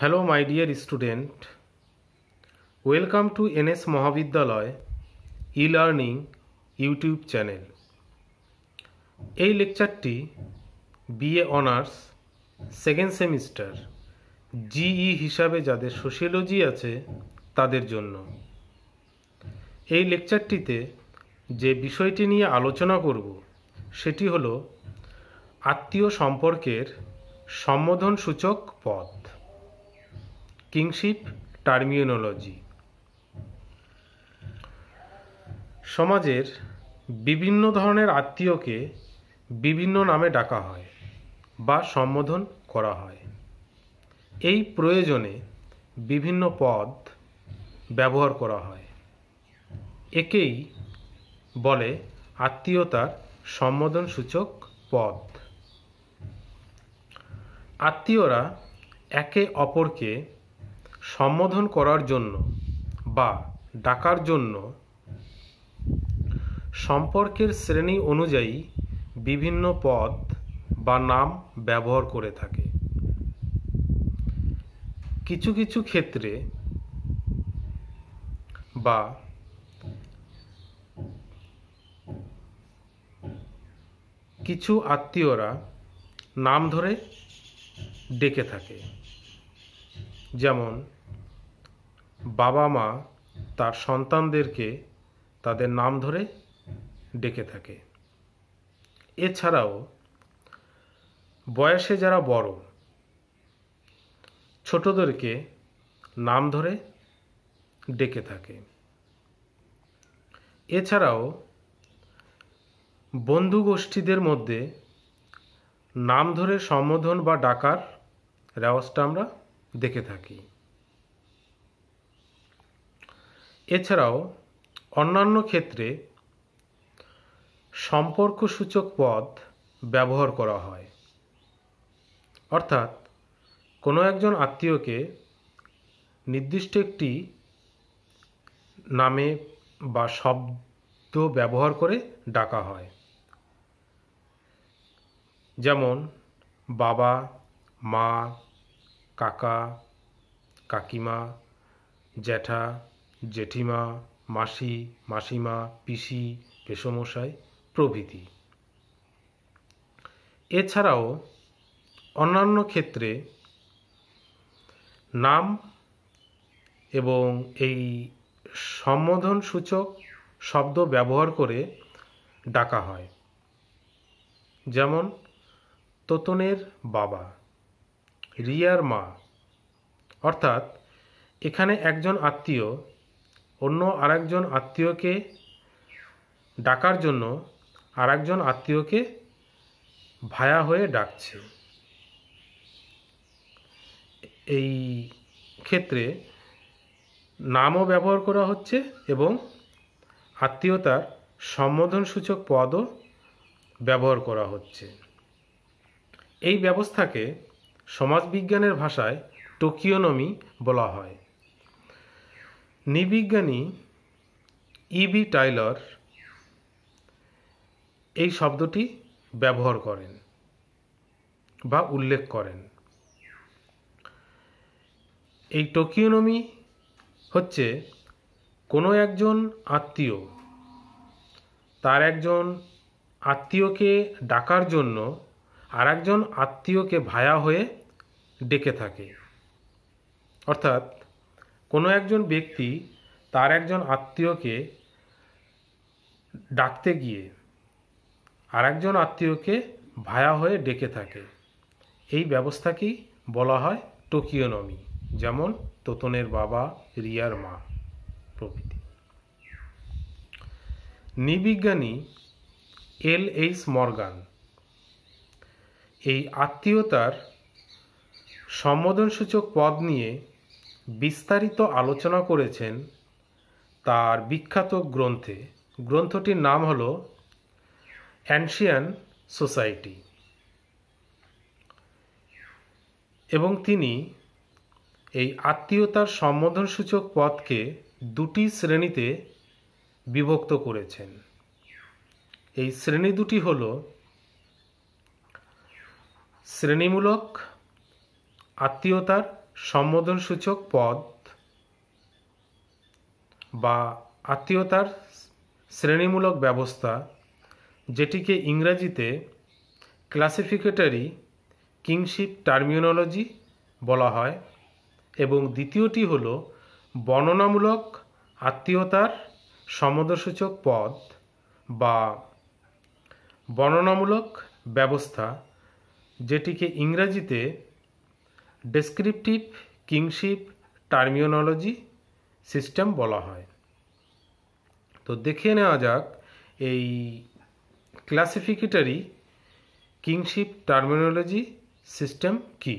hello my dear student welcome to NS Mahavidyalaya e learning YouTube channel এই লেকচারটি BA honours second semester GE হিসাবে যাদের sociology আছে তাদের জন্য এই লেকচারটিতে যে বিষয়টি নিয়ে আলোচনা করব সেটি হল আত্মীয় সম্পর্কের সম্বোধন সূচক পথ কিংশিপ টার্মিওনোলজি সমাজের বিভিন্ন ধরনের আত্মীয়কে বিভিন্ন নামে ডাকা হয় বা সম্বোধন করা হয় এই প্রয়োজনে বিভিন্ন পদ ব্যবহার করা হয় একেই বলে আত্মীয়তার সম্বোধন সূচক পদ আত্মীয়রা একে অপরকে সম্বোধন করার জন্য বা ডাকার জন্য সম্পর্কের শ্রেণী অনুযায়ী বিভিন্ন পদ বা নাম ব্যবহার করে থাকে কিছু কিছু ক্ষেত্রে বা কিছু আত্মীয়রা নাম ধরে ডেকে থাকে যেমন বাবা মা তার সন্তানদেরকে তাদের নাম ধরে ডেকে থাকে এছাড়াও বয়সে যারা বড় ছোটদেরকে নাম ধরে ডেকে থাকে এছাড়াও বন্ধু গোষ্ঠীদের মধ্যে নাম ধরে সম্বোধন বা ডাকার রেওয়াজটা আমরা দেখে থাকি এছাড়াও অন্যান্য ক্ষেত্রে সম্পর্কসূচক পদ ব্যবহার করা হয় অর্থাৎ কোনো একজন আত্মীয়কে নির্দিষ্ট একটি নামে বা শব্দ ব্যবহার করে ডাকা হয় যেমন বাবা মা কাকা কাকিমা জ্যাঠা জেঠিমা মাসি মাসিমা পিসি পেশমশাই প্রভৃতি এছাড়াও অন্যান্য ক্ষেত্রে নাম এবং এই সম্বোধন সূচক শব্দ ব্যবহার করে ডাকা হয় যেমন তোতনের বাবা রিয়ার মা অর্থাৎ এখানে একজন আত্মীয় অন্য আরেকজন আত্মীয়কে ডাকার জন্য আরেকজন আত্মীয়কে ভায়া হয়ে ডাকছে এই ক্ষেত্রে নামও ব্যবহার করা হচ্ছে এবং আত্মীয়তার সম্বোধনসূচক পদও ব্যবহার করা হচ্ছে এই ব্যবস্থাকে সমাজবিজ্ঞানের ভাষায় টোকিওনমি বলা হয় নৃবিজ্ঞানী ইবি টাইলর এই শব্দটি ব্যবহার করেন বা উল্লেখ করেন এই টোকিওনমি হচ্ছে কোনো একজন আত্মীয় তার একজন আত্মীয়কে ডাকার জন্য আর একজন আত্মীয়কে ভায়া হয়ে ডেকে থাকে অর্থাৎ কোনো একজন ব্যক্তি তার একজন আত্মীয়কে ডাকতে গিয়ে আর একজন আত্মীয়কে ভায়া হয়ে ডেকে থাকে এই ব্যবস্থাকেই বলা হয় টোকিওনমি যেমন তোতনের বাবা রিয়ার মা প্রভৃতি নিবিজ্ঞানী এল এইচ মর্গান এই আত্মীয়তার সম্বোধনসূচক পদ নিয়ে বিস্তারিত আলোচনা করেছেন তার বিখ্যাত গ্রন্থে গ্রন্থটির নাম হল অ্যানশিয়ান সোসাইটি এবং তিনি এই আত্মীয়তার সম্বোধনসূচক পদকে দুটি শ্রেণীতে বিভক্ত করেছেন এই শ্রেণী দুটি হল শ্রেণীমূলক আত্মীয়তার সূচক পদ বা আত্মীয়তার শ্রেণীমূলক ব্যবস্থা যেটিকে ইংরাজিতে ক্লাসিফিকেটারি কিংশিপ টার্মিনোলজি বলা হয় এবং দ্বিতীয়টি হল বর্ণনামূলক আত্মীয়তার সমদসূচক পদ বা বর্ণনামূলক ব্যবস্থা যেটিকে ইংরাজিতে ডেসক্রিপটিভ কিংশিপ টার্মিওনোলজি সিস্টেম বলা হয় তো দেখে নেওয়া যাক এই ক্লাসিফিকেটারি কিংশিপ টার্মিনোলজি সিস্টেম কি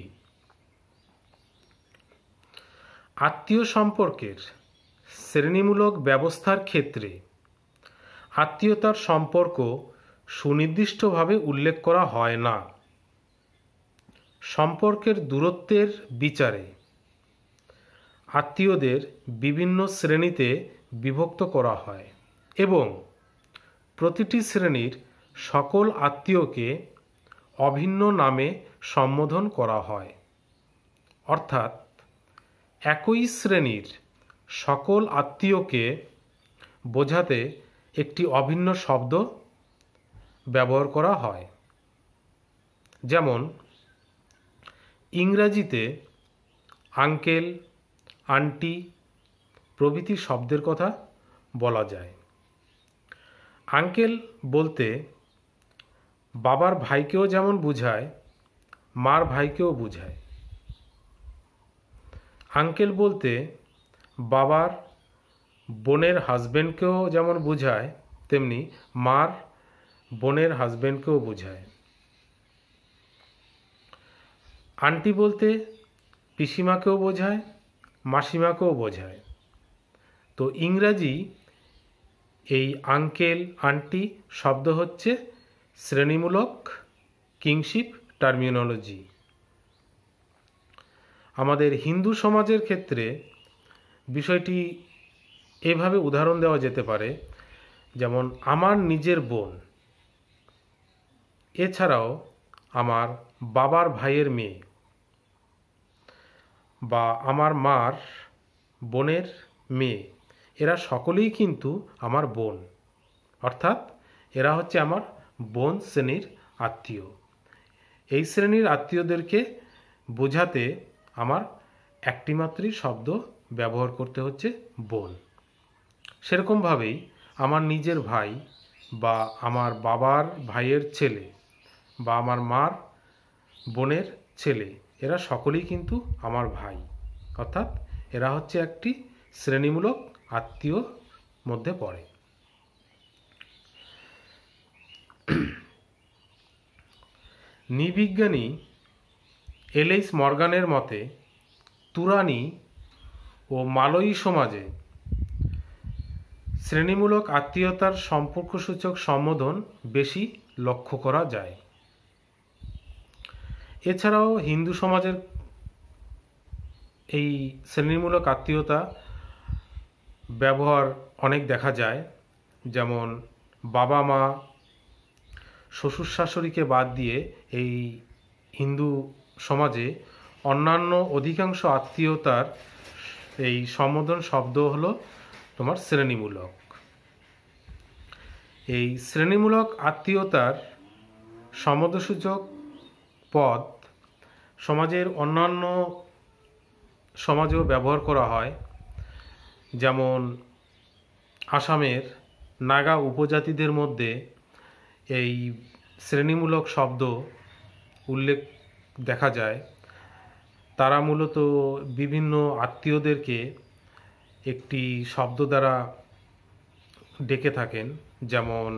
আত্মীয় সম্পর্কের শ্রেণীমূলক ব্যবস্থার ক্ষেত্রে আত্মীয়তার সম্পর্ক সুনির্দিষ্টভাবে উল্লেখ করা হয় না সম্পর্কের দূরত্বের বিচারে আত্মীয়দের বিভিন্ন শ্রেণীতে বিভক্ত করা হয় এবং প্রতিটি শ্রেণীর সকল আত্মীয়কে অভিন্ন নামে সম্বোধন করা হয় অর্থাৎ একই শ্রেণীর সকল আত্মীয়কে বোঝাতে একটি অভিন্ন শব্দ ব্যবহার করা হয় যেমন ইংরাজিতে আঙ্কেল আন্টি প্রভৃতি শব্দের কথা বলা যায় আঙ্কেল বলতে বাবার ভাইকেও যেমন বুঝায় মার ভাইকেও বুঝায় আঙ্কেল বলতে বাবার বোনের হাজব্যান্ডকেও যেমন বুঝায় তেমনি মার বোনের হাজব্যান্ডকেও বোঝায় আন্টি বলতে পিসিমাকেও বোঝায় মাসিমাকেও বোঝায় তো ইংরাজি এই আঙ্কেল আন্টি শব্দ হচ্ছে শ্রেণীমূলক কিংশিপ টার্মিনোলজি আমাদের হিন্দু সমাজের ক্ষেত্রে বিষয়টি এভাবে উদাহরণ দেওয়া যেতে পারে যেমন আমার নিজের বোন এছাড়াও আমার বাবার ভাইয়ের মেয়ে বা আমার মার বোনের মেয়ে এরা সকলেই কিন্তু আমার বোন অর্থাৎ এরা হচ্ছে আমার বোন শ্রেণীর আত্মীয় এই শ্রেণীর আত্মীয়দেরকে বোঝাতে আমার একটি শব্দ ব্যবহার করতে হচ্ছে বোন সেরকমভাবেই আমার নিজের ভাই বা আমার বাবার ভাইয়ের ছেলে বা আমার মার বোনের ছেলে এরা সকলেই কিন্তু আমার ভাই অর্থাৎ এরা হচ্ছে একটি শ্রেণীমূলক আত্মীয় মধ্যে পড়ে নিবিজ্ঞানী এলেইস মর্গানের মতে তুরানি ও মালয়ী সমাজে শ্রেণীমূলক আত্মীয়তার সম্পর্কসূচক সম্বোধন বেশি লক্ষ্য করা যায় এছাড়াও হিন্দু সমাজের এই শ্রেণীমূলক আত্মীয়তা ব্যবহার অনেক দেখা যায় যেমন বাবা মা শ্বশুর শাশুড়িকে বাদ দিয়ে এই হিন্দু সমাজে অন্যান্য অধিকাংশ আত্মীয়তার এই সম্বোধন শব্দ হলো তোমার শ্রেণীমূলক এই শ্রেণীমূলক আত্মীয়তার সমদসূচক পদ সমাজের অন্যান্য সমাজেও ব্যবহার করা হয় যেমন আসামের নাগা উপজাতিদের মধ্যে এই শ্রেণীমূলক শব্দ উল্লেখ দেখা যায় তারা মূলত বিভিন্ন আত্মীয়দেরকে একটি শব্দ দ্বারা ডেকে থাকেন যেমন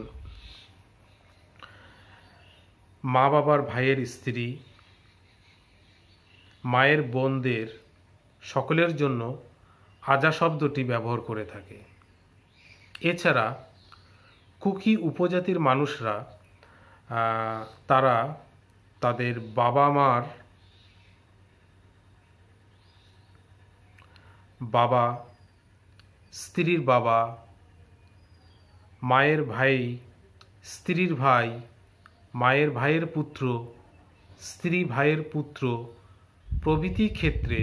মা বাবার ভাইয়ের স্ত্রী মায়ের বোনদের সকলের জন্য আজা শব্দটি ব্যবহার করে থাকে এছাড়া কুকি উপজাতির মানুষরা তারা তাদের বাবা মার বাবা স্ত্রীর বাবা মায়ের ভাই স্ত্রীর ভাই মায়ের ভাইয়ের পুত্র স্ত্রী ভাইয়ের পুত্র প্রভৃতি ক্ষেত্রে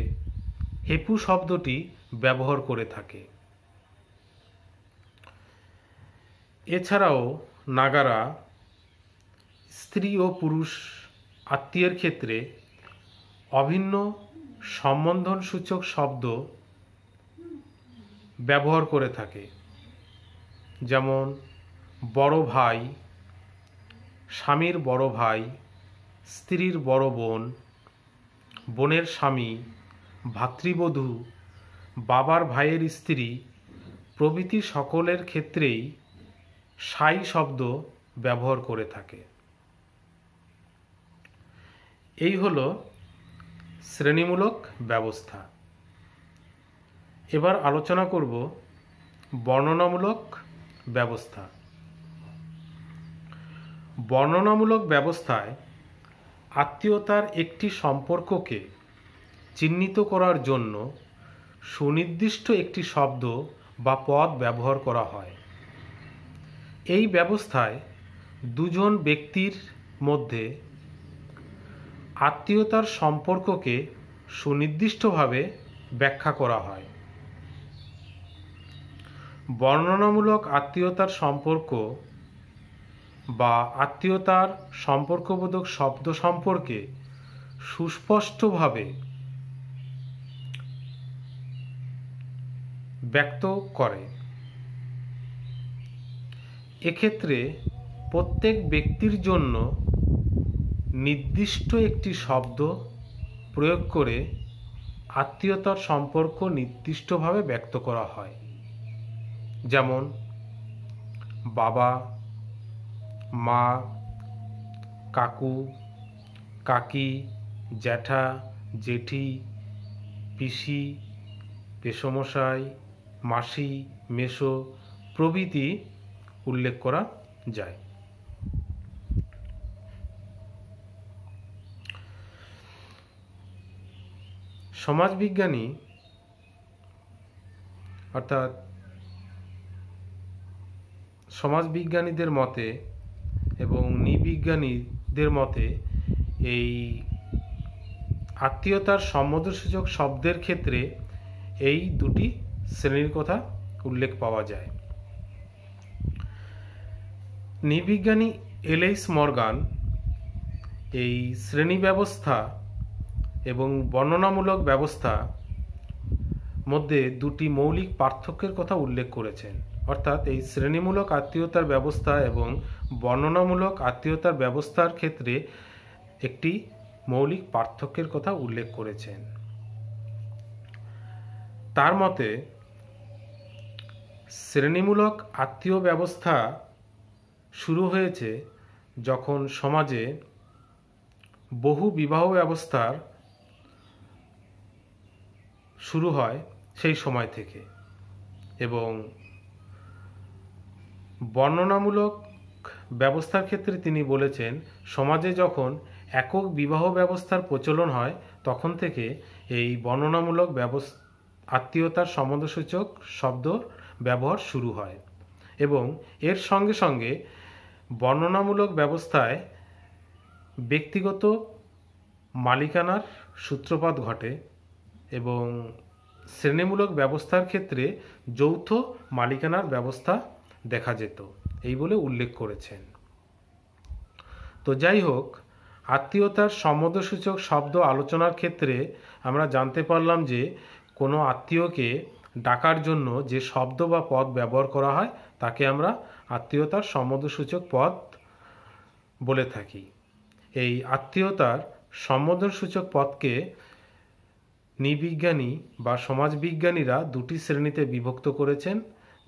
হেপু শব্দটি ব্যবহার করে থাকে এছাড়াও নাগারা স্ত্রী ও পুরুষ আত্মীয়ের ক্ষেত্রে অভিন্ন সম্বন্ধন সূচক শব্দ ব্যবহার করে থাকে যেমন বড় ভাই স্বামীর বড় ভাই স্ত্রীর বড় বোন বোনের স্বামী ভাতৃবধূ বাবার ভাইয়ের স্ত্রী প্রভৃতি সকলের ক্ষেত্রেই সাই শব্দ ব্যবহার করে থাকে এই হল শ্রেণীমূলক ব্যবস্থা এবার আলোচনা করব বর্ণনামূলক ব্যবস্থা বর্ণনামূলক ব্যবস্থায় আত্মীয়তার একটি সম্পর্ককে চিহ্নিত করার জন্য সুনির্দিষ্ট একটি শব্দ বা পদ ব্যবহার করা হয় এই ব্যবস্থায় দুজন ব্যক্তির মধ্যে আত্মীয়তার সম্পর্ককে সুনির্দিষ্টভাবে ব্যাখ্যা করা হয় বর্ণনামূলক আত্মীয়তার সম্পর্ক বা আত্মীয়তার সম্পর্কবোধক শব্দ সম্পর্কে সুস্পষ্টভাবে ব্যক্ত করে এক্ষেত্রে প্রত্যেক ব্যক্তির জন্য নির্দিষ্ট একটি শব্দ প্রয়োগ করে আত্মীয়তার সম্পর্ক নির্দিষ্টভাবে ব্যক্ত করা হয় যেমন বাবা মা কাকু কাকি জ্যাঠা জেঠি পিসি পেশমশাই মাসি মেসো প্রভৃতি উল্লেখ করা যায় সমাজবিজ্ঞানী অর্থাৎ সমাজবিজ্ঞানীদের মতে নৃবিজ্ঞানীদের মতে এই আত্মীয়তার সম্বোধসূচক শব্দের ক্ষেত্রে এই দুটি শ্রেণীর কথা উল্লেখ পাওয়া যায় নৃবিজ্ঞানী এলেইস মর্গান এই শ্রেণী ব্যবস্থা এবং বর্ণনামূলক ব্যবস্থা মধ্যে দুটি মৌলিক পার্থক্যের কথা উল্লেখ করেছেন অর্থাৎ এই শ্রেণীমূলক আত্মীয়তার ব্যবস্থা এবং বর্ণনামূলক আত্মীয়তার ব্যবস্থার ক্ষেত্রে একটি মৌলিক পার্থক্যের কথা উল্লেখ করেছেন তার মতে শ্রেণীমূলক আত্মীয় ব্যবস্থা শুরু হয়েছে যখন সমাজে বহু বিবাহ ব্যবস্থার শুরু হয় সেই সময় থেকে এবং বর্ণনামূলক ব্যবস্থার ক্ষেত্রে তিনি বলেছেন সমাজে যখন একক বিবাহ ব্যবস্থার প্রচলন হয় তখন থেকে এই বর্ণনামূলক ব্যবস্থা আত্মীয়তার সম্বন্ধসূচক শব্দ ব্যবহার শুরু হয় এবং এর সঙ্গে সঙ্গে বর্ণনামূলক ব্যবস্থায় ব্যক্তিগত মালিকানার সূত্রপাত ঘটে এবং শ্রেণীমূলক ব্যবস্থার ক্ষেত্রে যৌথ মালিকানার ব্যবস্থা দেখা যেত এই বলে উল্লেখ করেছেন তো যাই হোক আত্মীয়তার সম্মদসূচক শব্দ আলোচনার ক্ষেত্রে আমরা জানতে পারলাম যে কোনো আত্মীয়কে ডাকার জন্য যে শব্দ বা পদ ব্যবহার করা হয় তাকে আমরা আত্মীয়তার সম্মদসূচক পদ বলে থাকি এই আত্মীয়তার সম্বোধনসূচক পদকে নৃবিজ্ঞানী বা সমাজবিজ্ঞানীরা দুটি শ্রেণীতে বিভক্ত করেছেন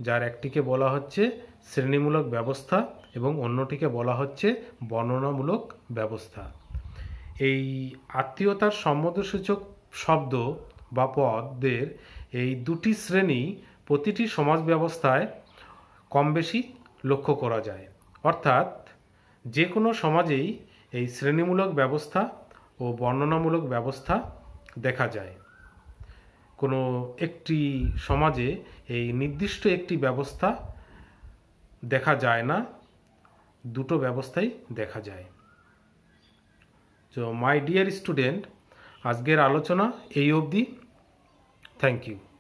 যার একটিকে বলা হচ্ছে শ্রেণীমূলক ব্যবস্থা এবং অন্যটিকে বলা হচ্ছে বর্ণনামূলক ব্যবস্থা এই আত্মীয়তার সম্মতসূচক শব্দ বা পদের এই দুটি শ্রেণী প্রতিটি সমাজ ব্যবস্থায় কম বেশি লক্ষ্য করা যায় অর্থাৎ যে কোনো সমাজেই এই শ্রেণীমূলক ব্যবস্থা ও বর্ণনামূলক ব্যবস্থা দেখা যায় কোনো একটি সমাজে এই নির্দিষ্ট একটি ব্যবস্থা দেখা যায় না দুটো ব্যবস্থাই দেখা যায় তো মাই ডিয়ার স্টুডেন্ট আজকের আলোচনা এই অবধি থ্যাংক ইউ